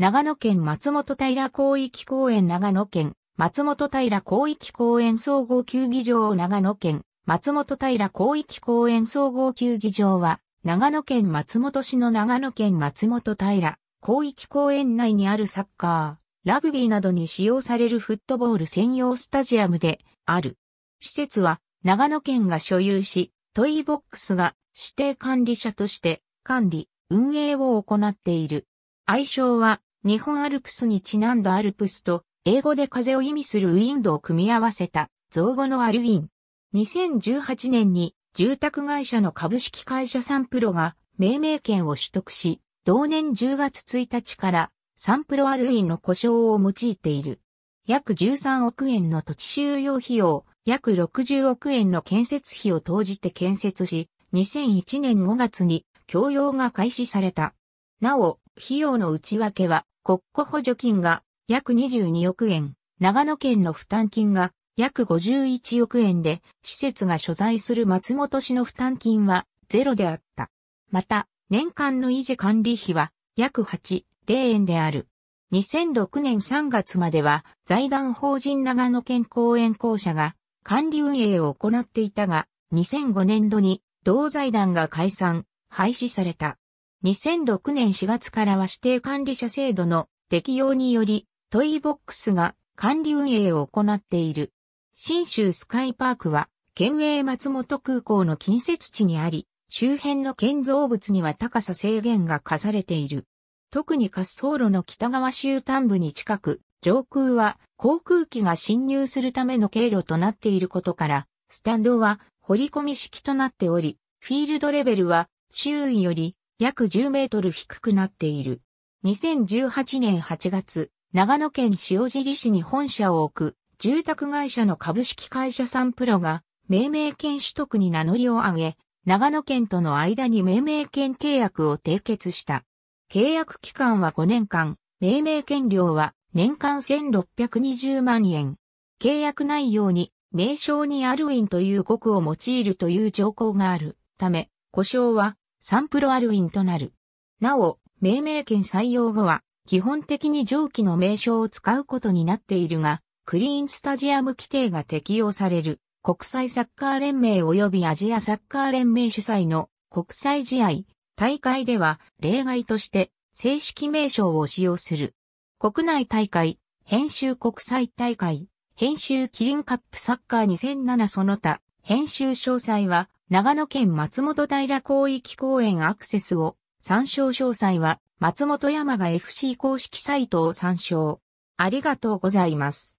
長野県松本平広域公園長野県松本平広域公園総合球技場長野県松本平広域公園総合球技場は長野県松本市の長野県松本平広域公園内にあるサッカー、ラグビーなどに使用されるフットボール専用スタジアムである。施設は長野県が所有し、トイボックスが指定管理者として管理、運営を行っている。愛称は日本アルプスにちなんだアルプスと、英語で風を意味するウィンドを組み合わせた、造語のアルウィン。2018年に、住宅会社の株式会社サンプロが、命名権を取得し、同年10月1日から、サンプロアルウィンの故障を用いている。約13億円の土地収容費用、約60億円の建設費を投じて建設し、2001年5月に供用が開始された。なお、費用の内訳は、国庫補助金が約22億円、長野県の負担金が約51億円で、施設が所在する松本市の負担金はゼロであった。また、年間の維持管理費は約8、0円である。2006年3月までは財団法人長野県公園公社が管理運営を行っていたが、2005年度に同財団が解散、廃止された。2006年4月からは指定管理者制度の適用により、トイボックスが管理運営を行っている。新州スカイパークは、県営松本空港の近接地にあり、周辺の建造物には高さ制限が課されている。特に滑走路の北側周端部に近く、上空は航空機が侵入するための経路となっていることから、スタンドは掘り込み式となっており、フィールドレベルは周囲より約10メートル低くなっている。2018年8月、長野県塩尻市に本社を置く住宅会社の株式会社サンプロが命名権取得に名乗りを上げ、長野県との間に命名権契約を締結した。契約期間は5年間、命名権料は年間1620万円。契約内容に名称にアルウィンという語句を用いるという条項があるため、故障はサンプロアルインとなる。なお、命名権採用後は、基本的に上記の名称を使うことになっているが、クリーンスタジアム規定が適用される、国際サッカー連盟及びアジアサッカー連盟主催の国際試合、大会では例外として正式名称を使用する。国内大会、編集国際大会、編集キリンカップサッカー2007その他、編集詳細は長野県松本平広域公園アクセスを参照詳細は松本山が FC 公式サイトを参照。ありがとうございます。